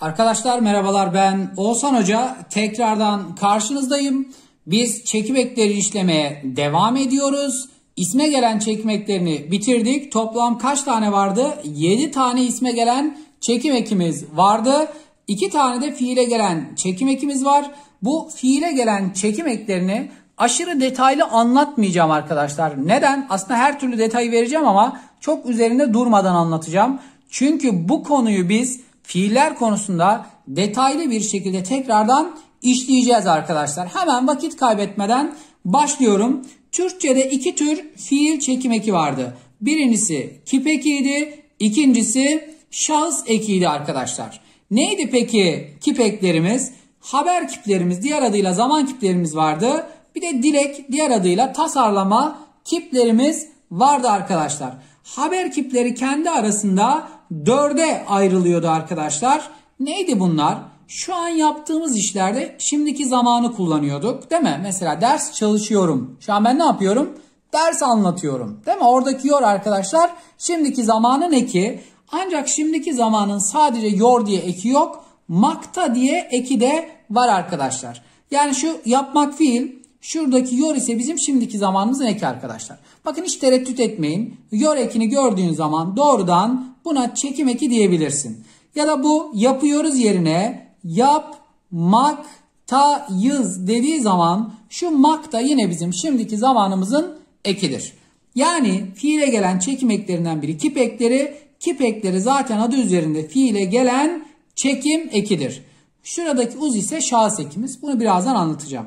Arkadaşlar merhabalar ben Oğuzhan Hoca. Tekrardan karşınızdayım. Biz çekimekleri ekleri işlemeye devam ediyoruz. İsme gelen çekimeklerini bitirdik. Toplam kaç tane vardı? 7 tane isme gelen çekim ekimiz vardı. 2 tane de fiile gelen çekim ekimiz var. Bu fiile gelen çekim eklerini aşırı detaylı anlatmayacağım arkadaşlar. Neden? Aslında her türlü detayı vereceğim ama çok üzerinde durmadan anlatacağım. Çünkü bu konuyu biz fiiller konusunda detaylı bir şekilde tekrardan işleyeceğiz arkadaşlar. Hemen vakit kaybetmeden başlıyorum. Türkçe'de iki tür fiil çekim eki vardı. Birincisi kip ekiydi, ikincisi şahıs ekiydi arkadaşlar. Neydi peki kip eklerimiz? Haber kiplerimiz, diğer adıyla zaman kiplerimiz vardı. Bir de dilek, diğer adıyla tasarlama kiplerimiz vardı arkadaşlar haber kipleri kendi arasında dörde ayrılıyordu arkadaşlar. Neydi bunlar? Şu an yaptığımız işlerde şimdiki zamanı kullanıyorduk değil mi? Mesela ders çalışıyorum. Şu an ben ne yapıyorum? Ders anlatıyorum. Değil mi? Oradaki yor arkadaşlar şimdiki zamanın eki. Ancak şimdiki zamanın sadece yor diye eki yok. Makta diye eki de var arkadaşlar. Yani şu yapmak fiil Şuradaki yor ise bizim şimdiki zamanımızın eki arkadaşlar. Bakın hiç tereddüt etmeyin. Yor ekini gördüğün zaman doğrudan buna çekim eki diyebilirsin. Ya da bu yapıyoruz yerine yapmaktayız dediği zaman şu mak da yine bizim şimdiki zamanımızın ekidir. Yani fiile gelen çekim eklerinden biri kip ekleri. Kip ekleri zaten adı üzerinde fiile gelen çekim ekidir. Şuradaki uz ise şahıs ekimiz. Bunu birazdan anlatacağım.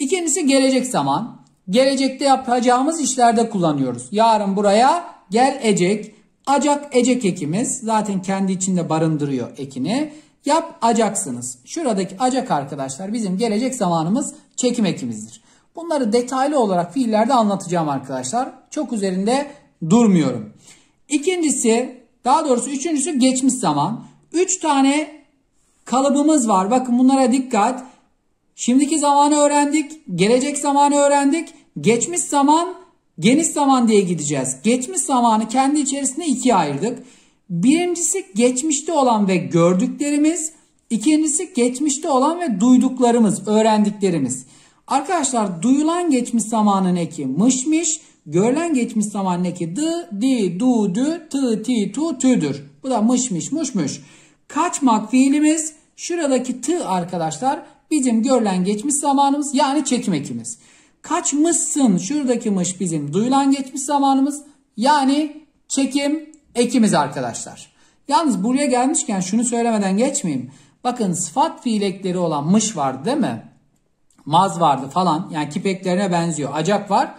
İkincisi gelecek zaman. Gelecekte yapacağımız işlerde kullanıyoruz. Yarın buraya gel ecek, Acak ecek ekimiz zaten kendi içinde barındırıyor ekini. Yap acaksınız. Şuradaki acak arkadaşlar bizim gelecek zamanımız çekim ekimizdir. Bunları detaylı olarak fiillerde anlatacağım arkadaşlar. Çok üzerinde durmuyorum. İkincisi daha doğrusu üçüncüsü geçmiş zaman. Üç tane kalıbımız var. Bakın bunlara dikkat. Şimdiki zamanı öğrendik, gelecek zamanı öğrendik. Geçmiş zaman, geniş zaman diye gideceğiz. Geçmiş zamanı kendi içerisinde ikiye ayırdık. Birincisi geçmişte olan ve gördüklerimiz. ikincisi geçmişte olan ve duyduklarımız, öğrendiklerimiz. Arkadaşlar duyulan geçmiş zamanın eki mışmış, görülen geçmiş zamanın eki dı, di, du, dü, tı, ti, tu, tüdür. Bu da mışmış, muşmuş. Kaçmak fiilimiz şuradaki tı arkadaşlar Bizim görülen geçmiş zamanımız yani çekmekimiz. ekimiz. Kaçmışsın şuradaki mış bizim duyulan geçmiş zamanımız yani çekim ekimiz arkadaşlar. Yalnız buraya gelmişken şunu söylemeden geçmeyeyim. Bakın sıfat fiil ekleri olan mış vardı değil mi? Maz vardı falan yani kipeklerine benziyor. Acak var.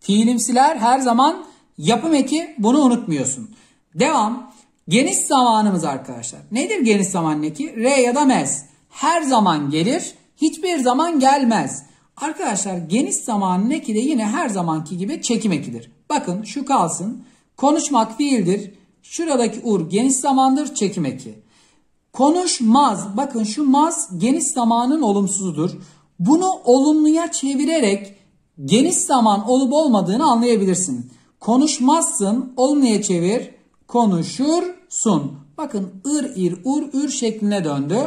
Fiilimsiler her zaman yapım eki bunu unutmuyorsun. Devam. Geniş zamanımız arkadaşlar. Nedir geniş zaman eki? R ya da mez her zaman gelir, hiçbir zaman gelmez. Arkadaşlar geniş zamanın eki de yine her zamanki gibi çekim ekidir. Bakın şu kalsın. Konuşmak fiildir. Şuradaki ur geniş zamandır çekim eki. Konuşmaz. Bakın şu maz geniş zamanın olumsuzudur. Bunu olumluya çevirerek geniş zaman olup olmadığını anlayabilirsin. Konuşmazsın olumluya çevir. Konuşursun. Bakın ır ir ur ür şekline döndü.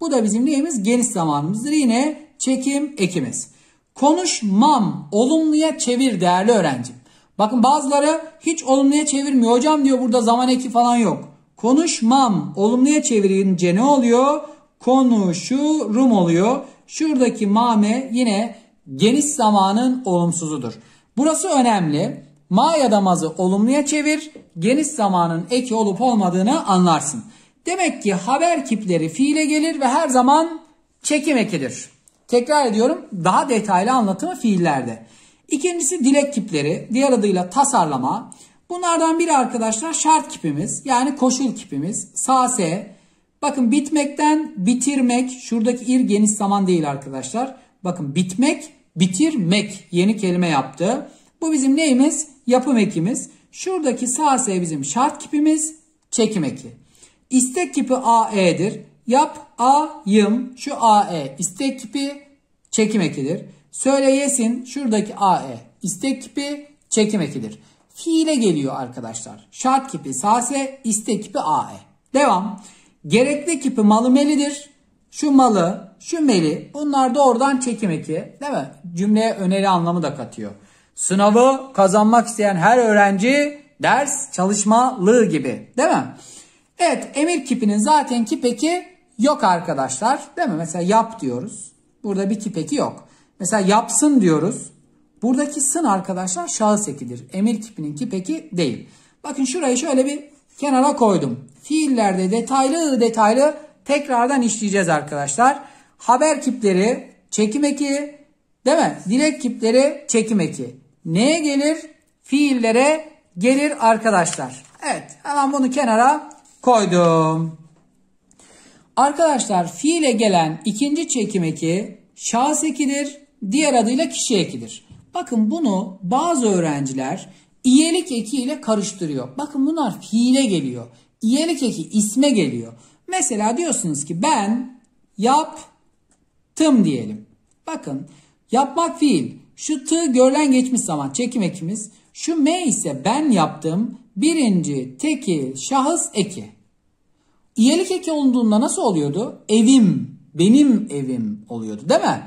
Bu da bizim neyimiz? Geniş zamanımızdır. Yine çekim ekimiz. Konuşmam olumluya çevir değerli öğrencim. Bakın bazıları hiç olumluya çevirmiyor. Hocam diyor burada zaman eki falan yok. Konuşmam olumluya çevirince ne oluyor? Konuşurum oluyor. Şuradaki mame yine geniş zamanın olumsuzudur. Burası önemli. Ma ya da mazı olumluya çevir. Geniş zamanın eki olup olmadığını anlarsın. Demek ki haber kipleri fiile gelir ve her zaman çekim ekidir. Tekrar ediyorum daha detaylı anlatımı fiillerde. İkincisi dilek kipleri diğer adıyla tasarlama. Bunlardan biri arkadaşlar şart kipimiz yani koşul kipimiz. Sase bakın bitmekten bitirmek şuradaki ir geniş zaman değil arkadaşlar. Bakın bitmek bitirmek yeni kelime yaptı. Bu bizim neyimiz? Yapım ekimiz. Şuradaki sase bizim şart kipimiz çekim eki. İstek tipi AE'dir. Yap A'yım şu AE. İstek tipi çekim ekidir. Söyle yesin şuradaki AE. İstek tipi çekim ekidir. Fiile geliyor arkadaşlar. Şart kipi sase, istek kipi AE. Devam. Gerekli kipi malı melidir. Şu malı, şu meli bunlar da oradan çekim eki. Değil mi? Cümleye öneri anlamı da katıyor. Sınavı kazanmak isteyen her öğrenci ders çalışmalı gibi. Değil mi? Evet emir kipinin zaten kipeki yok arkadaşlar. Değil mi? Mesela yap diyoruz. Burada bir kipeki yok. Mesela yapsın diyoruz. Buradaki sın arkadaşlar şahıs ekidir. Emir kipinin kipeki değil. Bakın şurayı şöyle bir kenara koydum. Fiillerde detaylı detaylı tekrardan işleyeceğiz arkadaşlar. Haber kipleri çekim eki değil mi? Dilek kipleri çekim eki. Neye gelir? Fiillere gelir arkadaşlar. Evet hemen bunu kenara koydum. Arkadaşlar fiile gelen ikinci çekim eki şahıs ekidir. Diğer adıyla kişi ekidir. Bakın bunu bazı öğrenciler iyelik eki ile karıştırıyor. Bakın bunlar fiile geliyor. İyelik eki isme geliyor. Mesela diyorsunuz ki ben yaptım diyelim. Bakın yapmak fiil. Şu tı görülen geçmiş zaman çekim ekimiz. Şu m ise ben yaptım birinci teki şahıs eki. İyelik eki olduğunda nasıl oluyordu? Evim, benim evim oluyordu değil mi?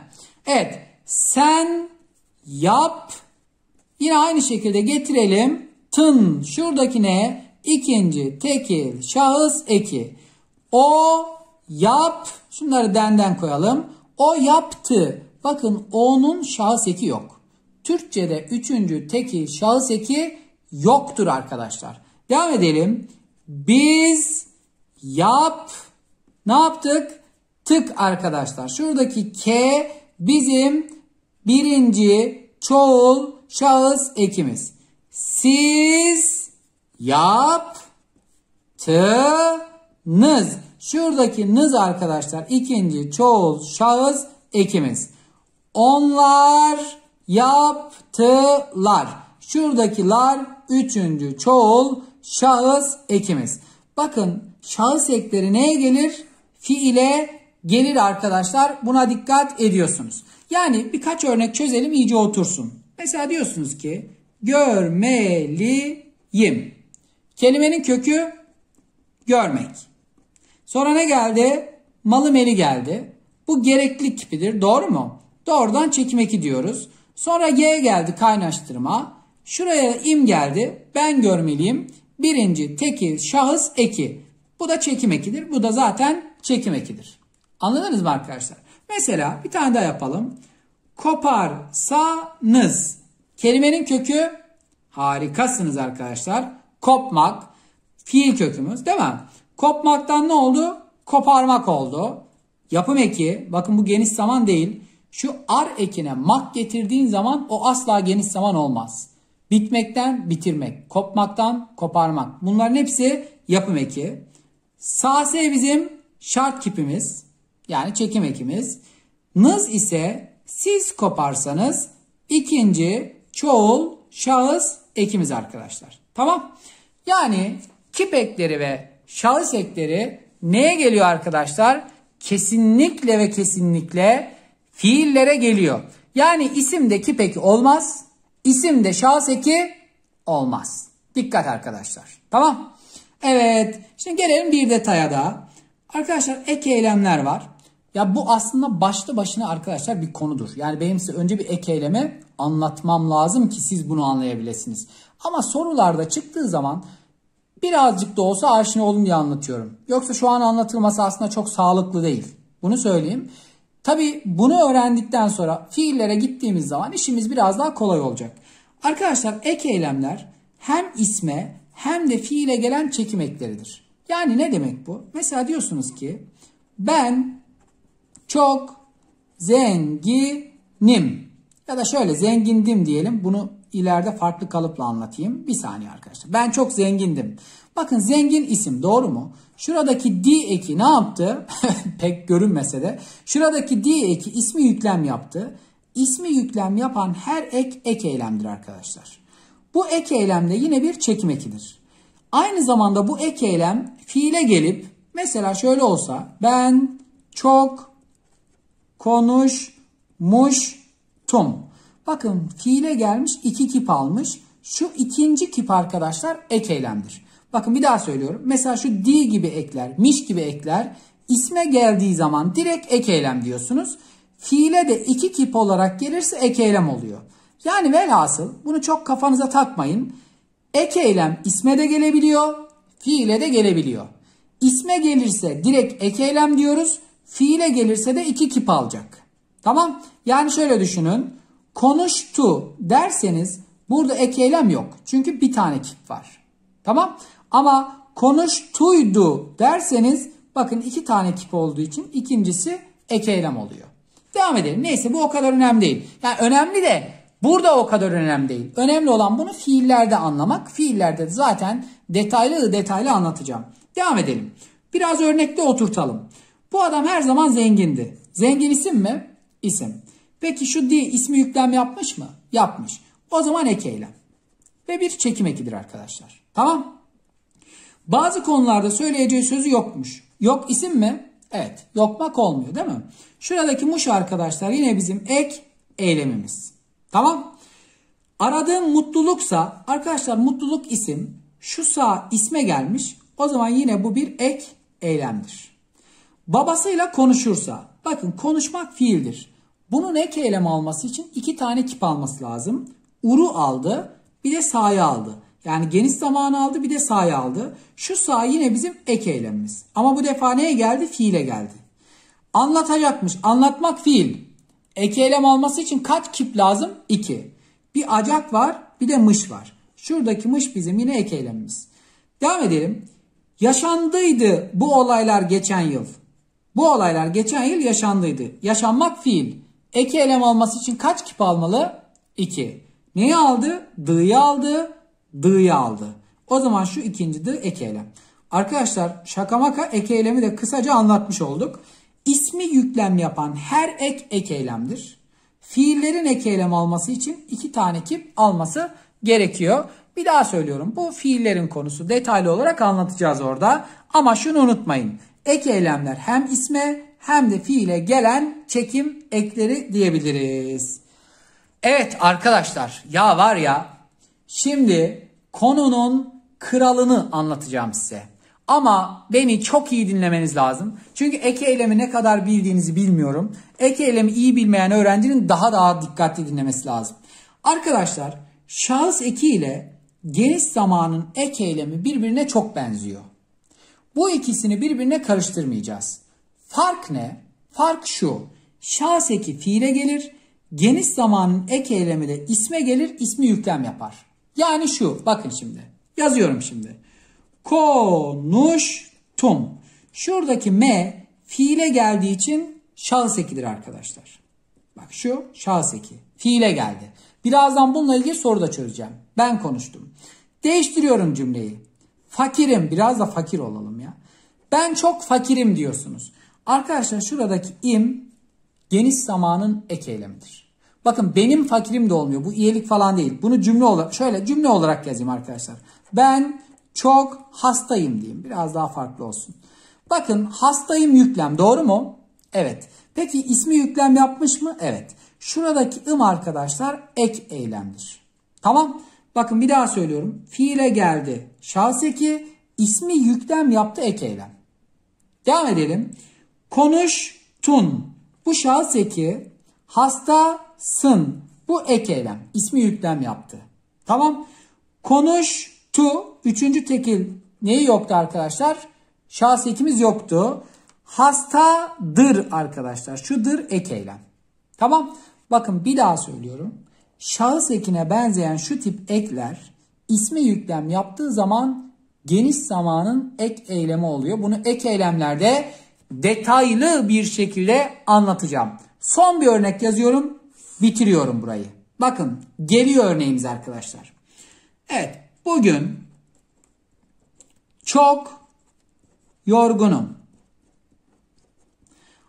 Evet, sen yap. Yine aynı şekilde getirelim. Tın şuradaki ne ikinci teki şahıs eki. O yap. Şunları denden koyalım. O yaptı. Bakın o'nun şahıs eki yok. Türkçe'de üçüncü teki şahıs eki yoktur arkadaşlar. Devam edelim. Biz yap ne yaptık? Tık arkadaşlar. Şuradaki K bizim birinci çoğul şahıs ekimiz. Siz yap tınız. Şuradaki nız arkadaşlar ikinci çoğul şahıs ekimiz. Onlar yaptılar. Şuradakilar Üçüncü çoğul şahıs ekimiz. Bakın şahıs ekleri neye gelir? Fiile gelir arkadaşlar. Buna dikkat ediyorsunuz. Yani birkaç örnek çözelim iyice otursun. Mesela diyorsunuz ki görmeliyim. Kelimenin kökü görmek. Sonra ne geldi? Malı meli geldi. Bu gereklilik tipidir. Doğru mu? Doğrudan çekim diyoruz. Sonra G geldi kaynaştırma. Şuraya im geldi. Ben görmeliyim. Birinci teki, şahıs eki. Bu da çekim ekidir. Bu da zaten çekim ekidir. Anladınız mı arkadaşlar? Mesela bir tane daha yapalım. Koparsanız. Kelimenin kökü harikasınız arkadaşlar. Kopmak. Fiil kökümüz değil mi? Kopmaktan ne oldu? Koparmak oldu. Yapım eki. Bakın bu geniş zaman değil. Şu ar ekine mak getirdiğin zaman o asla geniş zaman olmaz. Bitmekten bitirmek, kopmaktan koparmak. Bunların hepsi yapım eki. Sağ S bizim şart kipimiz yani çekim ekimiz. Nız ise siz koparsanız ikinci çoğul şahıs ekimiz arkadaşlar. Tamam. Yani kip ekleri ve şahıs ekleri neye geliyor arkadaşlar? Kesinlikle ve kesinlikle fiillere geliyor. Yani isimde kip eki olmaz. İsim de şahıs eki olmaz. Dikkat arkadaşlar. Tamam. Evet. Şimdi gelelim bir detaya daha. Arkadaşlar ek eylemler var. Ya bu aslında başlı başına arkadaşlar bir konudur. Yani benim size önce bir ek eylemi anlatmam lazım ki siz bunu anlayabilirsiniz. Ama sorularda çıktığı zaman birazcık da olsa aşina olun diye anlatıyorum. Yoksa şu an anlatılması aslında çok sağlıklı değil. Bunu söyleyeyim. Tabi bunu öğrendikten sonra fiillere gittiğimiz zaman işimiz biraz daha kolay olacak. Arkadaşlar ek eylemler hem isme hem de fiile gelen çekim ekleridir. Yani ne demek bu? Mesela diyorsunuz ki ben çok zenginim ya da şöyle zengindim diyelim bunu ileride farklı kalıpla anlatayım. Bir saniye arkadaşlar. Ben çok zengindim. Bakın zengin isim doğru mu? Şuradaki di eki ne yaptı? Pek görünmese de. Şuradaki di eki ismi yüklem yaptı. İsmi yüklem yapan her ek ek eylemdir arkadaşlar. Bu ek eylemde yine bir çekim ekidir. Aynı zamanda bu ek eylem fiile gelip mesela şöyle olsa ben çok konuşmuştum. Bakın fiile gelmiş iki kip almış. Şu ikinci kip arkadaşlar ek eylemdir. Bakın bir daha söylüyorum. Mesela şu di gibi ekler, miş gibi ekler isme geldiği zaman direkt ek eylem diyorsunuz. Fiile de iki kip olarak gelirse ek eylem oluyor. Yani velhasıl bunu çok kafanıza takmayın. Ek eylem isme de gelebiliyor, fiile de gelebiliyor. İsme gelirse direkt ek eylem diyoruz. Fiile gelirse de iki kip alacak. Tamam? Yani şöyle düşünün konuştu derseniz burada ek eylem yok. Çünkü bir tane kip var. Tamam? Ama konuştuydu derseniz bakın iki tane kip olduğu için ikincisi ek eylem oluyor. Devam edelim. Neyse bu o kadar önemli değil. Yani önemli de burada o kadar önemli değil. Önemli olan bunu fiillerde anlamak. Fiillerde zaten detaylı detaylı anlatacağım. Devam edelim. Biraz örnekte oturtalım. Bu adam her zaman zengindi. Zengin isim mi? İsim. Peki şu di ismi yüklem yapmış mı? Yapmış. O zaman ek eylem. Ve bir çekim ekidir arkadaşlar. Tamam. Bazı konularda söyleyeceği sözü yokmuş. Yok isim mi? Evet. Yokmak olmuyor değil mi? Şuradaki muş arkadaşlar yine bizim ek eylemimiz. Tamam. Aradığım mutluluksa arkadaşlar mutluluk isim şu sağ isme gelmiş. O zaman yine bu bir ek eylemdir. Babasıyla konuşursa bakın konuşmak fiildir. Bunun ek eylem alması için iki tane kip alması lazım. Uru aldı bir de sahayı aldı. Yani geniş zamanı aldı bir de sahayı aldı. Şu sağ yine bizim ek eylemimiz. Ama bu defa neye geldi? Fiile geldi. Anlatacakmış. Anlatmak fiil. Ek eylem alması için kaç kip lazım? İki. Bir acak var bir de mış var. Şuradaki mış bizim yine ek eylemimiz. Devam edelim. Yaşandıydı bu olaylar geçen yıl. Bu olaylar geçen yıl yaşandıydı. Yaşanmak fiil. Eki elem alması için kaç kip almalı? 2. Neyi aldı? D'yi aldı. D'yi aldı. O zaman şu ikinci D eki elem. Arkadaşlar şaka maka ek eylemi de kısaca anlatmış olduk. İsmi yüklem yapan her ek ek eylemdir. Fiillerin ek eylem alması için iki tane kip alması gerekiyor. Bir daha söylüyorum bu fiillerin konusu detaylı olarak anlatacağız orada. Ama şunu unutmayın ek eylemler hem isme hem de fiile gelen çekim ekleri diyebiliriz. Evet arkadaşlar ya var ya şimdi konunun kralını anlatacağım size. Ama beni çok iyi dinlemeniz lazım. Çünkü ek eylemi ne kadar bildiğinizi bilmiyorum. Ek eylemi iyi bilmeyen öğrencinin daha daha dikkatli dinlemesi lazım. Arkadaşlar şahıs eki ile geniş zamanın ek eylemi birbirine çok benziyor. Bu ikisini birbirine karıştırmayacağız. Fark ne? Fark şu. Şahs eki fiile gelir. Geniş zamanın ek eylemi de isme gelir. ismi yüklem yapar. Yani şu. Bakın şimdi. Yazıyorum şimdi. Konuştum. Şuradaki m fiile geldiği için şahıs ekidir arkadaşlar. Bak şu şahıs eki. Fiile geldi. Birazdan bununla ilgili soru da çözeceğim. Ben konuştum. Değiştiriyorum cümleyi. Fakirim. Biraz da fakir olalım ya. Ben çok fakirim diyorsunuz. Arkadaşlar şuradaki im geniş zamanın ek eylemidir. Bakın benim fakirim de olmuyor. Bu iyilik falan değil. Bunu cümle olarak şöyle cümle olarak yazayım arkadaşlar. Ben çok hastayım diyeyim. Biraz daha farklı olsun. Bakın hastayım yüklem doğru mu? Evet. Peki ismi yüklem yapmış mı? Evet. Şuradaki ım arkadaşlar ek eylemdir. Tamam. Bakın bir daha söylüyorum. Fiile geldi. Şahıs eki. İsmi yüklem yaptı ek eylem. Devam edelim. Konuştun. Bu şahıs eki. Hastasın. Bu ek eylem. İsmi yüklem yaptı. Tamam. Konuştu. Üçüncü tekil neyi yoktu arkadaşlar? Şahıs ekimiz yoktu. Hastadır arkadaşlar. Şudur ek eylem. Tamam. Bakın bir daha söylüyorum şahıs ekine benzeyen şu tip ekler ismi yüklem yaptığı zaman geniş zamanın ek eylemi oluyor. Bunu ek eylemlerde detaylı bir şekilde anlatacağım. Son bir örnek yazıyorum. Bitiriyorum burayı. Bakın geliyor örneğimiz arkadaşlar. Evet bugün çok yorgunum.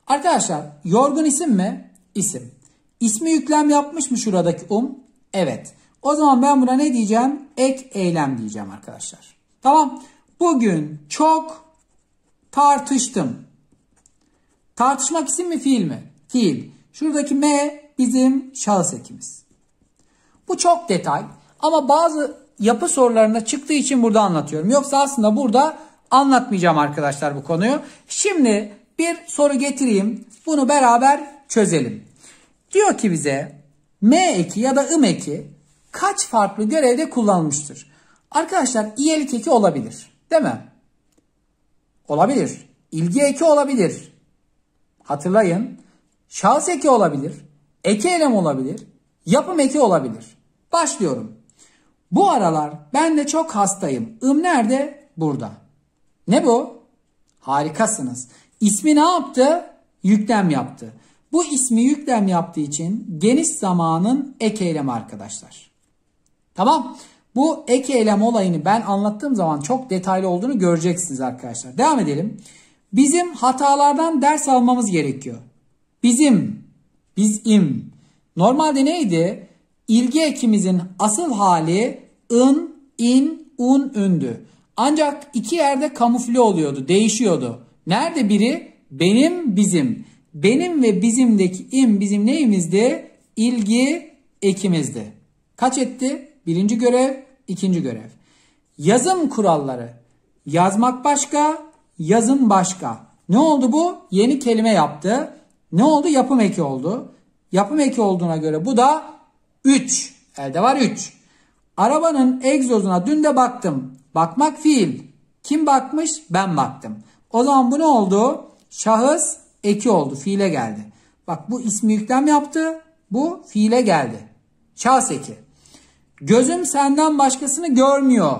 Arkadaşlar yorgun isim mi? İsim. İsmi yüklem yapmış mı şuradaki um? Evet. O zaman ben buna ne diyeceğim? Ek eylem diyeceğim arkadaşlar. Tamam. Bugün çok tartıştım. Tartışmak isim mi fiil mi? Fiil. Şuradaki M bizim şahıs ekimiz. Bu çok detay ama bazı yapı sorularına çıktığı için burada anlatıyorum. Yoksa aslında burada anlatmayacağım arkadaşlar bu konuyu. Şimdi bir soru getireyim. Bunu beraber çözelim. Diyor ki bize M eki ya da ım eki kaç farklı görevde kullanılmıştır? Arkadaşlar iyelik eki olabilir. Değil mi? Olabilir. İlgi eki olabilir. Hatırlayın. Şahıs eki olabilir. Eki elem olabilir. Yapım eki olabilir. Başlıyorum. Bu aralar ben de çok hastayım. Im nerede? Burada. Ne bu? Harikasınız. İsmi ne yaptı? Yüklem yaptı. Bu ismi yüklem yaptığı için geniş zamanın ek eylemi arkadaşlar. Tamam. Bu ek eylem olayını ben anlattığım zaman çok detaylı olduğunu göreceksiniz arkadaşlar. Devam edelim. Bizim hatalardan ders almamız gerekiyor. Bizim, bizim. Normalde neydi? İlgi ekimizin asıl hali ın, in, un, ündü. Ancak iki yerde kamufle oluyordu, değişiyordu. Nerede biri? Benim, bizim. Benim ve bizimdeki im bizim neyimizdi? İlgi ekimizdi. Kaç etti? Birinci görev, ikinci görev. Yazım kuralları. Yazmak başka, yazın başka. Ne oldu bu? Yeni kelime yaptı. Ne oldu? Yapım eki oldu. Yapım eki olduğuna göre bu da 3. Elde var 3. Arabanın egzozuna dün de baktım. Bakmak fiil. Kim bakmış? Ben baktım. O zaman bu ne oldu? Şahıs eki oldu. Fiile geldi. Bak bu ismi yüklem yaptı. Bu fiile geldi. Şahs eki. Gözüm senden başkasını görmüyor.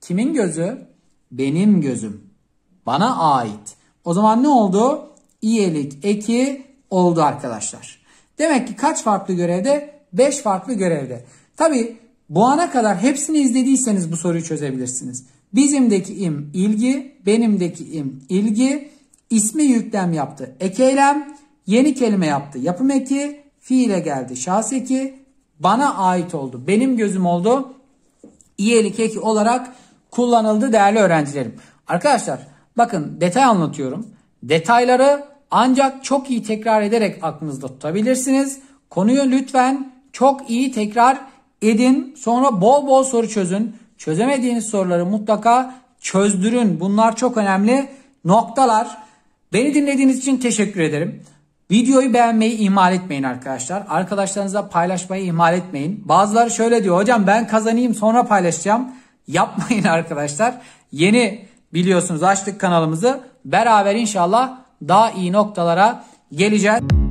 Kimin gözü? Benim gözüm. Bana ait. O zaman ne oldu? İyelik eki oldu arkadaşlar. Demek ki kaç farklı görevde? 5 farklı görevde. Tabi bu ana kadar hepsini izlediyseniz bu soruyu çözebilirsiniz. Bizimdeki im ilgi, benimdeki im ilgi, ismi yüklem yaptı. Ek eylem yeni kelime yaptı. Yapım eki fiile geldi. Şahıs eki bana ait oldu. Benim gözüm oldu. İyelik eki olarak kullanıldı değerli öğrencilerim. Arkadaşlar bakın detay anlatıyorum. Detayları ancak çok iyi tekrar ederek aklınızda tutabilirsiniz. Konuyu lütfen çok iyi tekrar edin. Sonra bol bol soru çözün. Çözemediğiniz soruları mutlaka çözdürün. Bunlar çok önemli noktalar. Beni dinlediğiniz için teşekkür ederim. Videoyu beğenmeyi ihmal etmeyin arkadaşlar. Arkadaşlarınızla paylaşmayı ihmal etmeyin. Bazıları şöyle diyor hocam ben kazanayım sonra paylaşacağım. Yapmayın arkadaşlar. Yeni biliyorsunuz açtık kanalımızı. Beraber inşallah daha iyi noktalara geleceğiz.